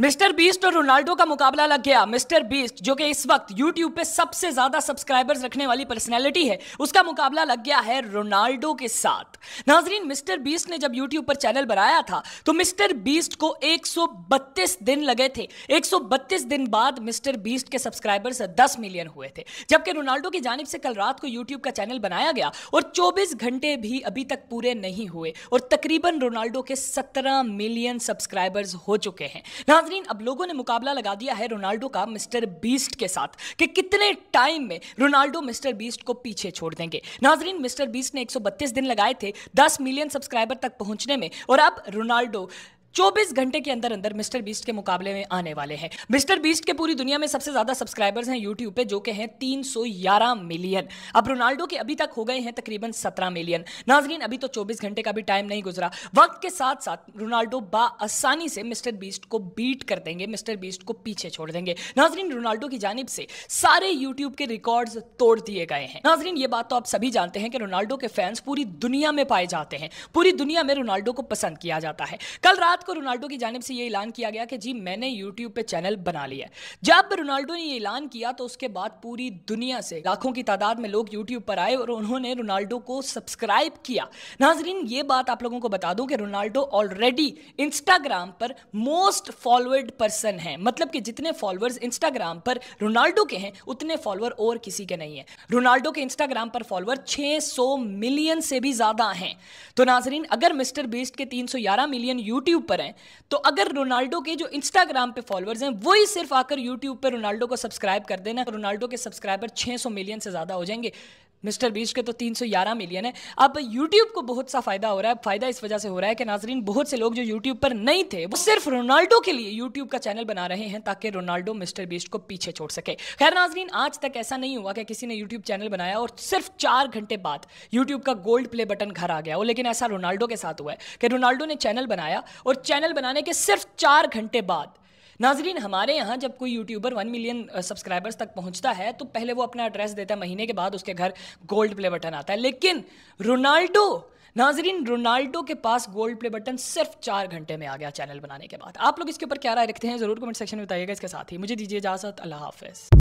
mister beast और Ronaldo का मुकाबला लग गया मिस्टर बीस्ट जो कि इस वक्त यूट्यूब पे सबसे ज्यादा सब्सक्राइबर्स रखने वाली पर्सनैलिटी है उसका मुकाबला लग गया है रोनाल्डो के साथ नाजरीन मिस्टर बीस्ट ने जब यूट्यूब पर चैनल बनाया था तो मिस्टर बीस्ट को 132 दिन लगे थे 132 दिन बाद मिस्टर बीस्ट के सब्सक्राइबर्स दस मिलियन हुए थे जबकि रोनाल्डो की जानब से कल रात को यूट्यूब का चैनल बनाया गया और चौबीस घंटे भी अभी तक पूरे नहीं हुए और तकरीबन रोनाल्डो के सत्रह मिलियन सब्सक्राइबर्स हो चुके हैं नाजरीन अब लोगों ने मुकाबला लगा दिया है रोनाल्डो का मिस्टर बीस्ट के साथ कि कितने टाइम में रोनाल्डो मिस्टर बीस्ट को पीछे छोड़ देंगे नाजरीन मिस्टर बीस्ट ने 132 दिन लगाए थे 10 मिलियन सब्सक्राइबर तक पहुंचने में और अब रोनाल्डो चौबीस घंटे के अंदर अंदर मिस्टर बीस्ट के मुकाबले में आने वाले हैं मिस्टर बीस्ट के पूरी दुनिया में सबसे ज्यादा सब्सक्राइबर्स हैं यूट्यूब पे जो के हैं ग्यारह मिलियन अब रोनाल्डो के अभी तक हो गए हैं तकरीबन सत्रह मिलियन नाजरीन अभी तो चौबीस घंटे का भी टाइम नहीं गुजरा वक्त के साथ साथ रोनाल्डो बासानी से मिस्टर बीस्ट को बीट कर देंगे मिस्टर बीस्ट को पीछे छोड़ देंगे नाजरीन रोनाल्डो की जानब से सारे यूट्यूब के रिकॉर्ड तोड़ दिए गए हैं नाजरीन ये बात तो आप सभी जानते हैं कि रोनाल्डो के फैंस पूरी दुनिया में पाए जाते हैं पूरी दुनिया में रोनाल्डो को पसंद किया जाता है कल रात रात को रोनाल्डो की जानब से ये ऐलान किया गया कि जी मैंने यूट्यूब पे चैनल बना लिया जब रोनाल्डो ने ये ऐलान किया तो उसके बाद पूरी दुनिया से लाखों की तादाद में लोग यूट्यूब पर आए और उन्होंने रोनाल्डो को सब्सक्राइब किया नाजरीन ये बात आप लोगों को बता दूं कि रोनाल्डो ऑलरेडी इंस्टाग्राम पर मोस्ट फॉलोअर्ड पर्सन है मतलब कि जितने फॉलोअर्स इंस्टाग्राम पर रोनाल्डो के हैं उतने फॉलोअर और किसी के नहीं है रोनाल्डो के इंस्टाग्राम पर फॉलोअर 600 मिलियन से भी ज्यादा हैं तो नाजरीन अगर मिस्टर बीस्ट के 311 मिलियन यूट्यूब ऊपर हैं तो अगर रोनाल्डो के जो इंस्टाग्राम पे फॉलोअर्स हैं वही सिर्फ आकर यूट्यूब पर रोनाल्डो को सब्सक्राइब कर देना रोनाल्डो के सब्सक्राइबर 600 मिलियन से ज़्यादा हो जाएंगे मिस्टर बीस्ट के तो 311 मिलियन है अब यूट्यूब को बहुत सा फायदा हो रहा है फायदा इस वजह से हो रहा है कि नाजरीन बहुत से लोग जो यूट्यूब पर नहीं थे वो सिर्फ रोनाल्डो के लिए यूट्यूब का चैनल बना रहे हैं ताकि रोनाल्डो मिस्टर बीस्ट को पीछे छोड़ सके खैर नाजरीन आज तक ऐसा नहीं हुआ कि किसी ने यूट्यूब चैनल बनाया और सिर्फ चार घंटे बाद यूट्यूब का गोल्ड प्ले बटन घर आ गया हो लेकिन ऐसा रोनाल्डो के साथ हुआ है कि रोनाल्डो ने चैनल बनाया और चैनल बनाने के सिर्फ चार घंटे बाद नाजरीन हमारे यहाँ जब कोई यूट्यूबर वन मिलियन सब्सक्राइबर्स तक पहुँचता है तो पहले वो अपना एड्रेस देता है महीने के बाद उसके घर गोल्ड प्ले बटन आता है लेकिन रोनाल्डो नाजरीन रोनाल्डो के पास गोल्ड प्ले बटन सिर्फ चार घंटे में आ गया चैनल बनाने के बाद आप लोग इसके ऊपर क्या राय रखते हैं जरूर कमेंट सेक्शन में बताइएगा इसके साथ ही मुझे दीजिए इजाजत अल्लाह हाफिज़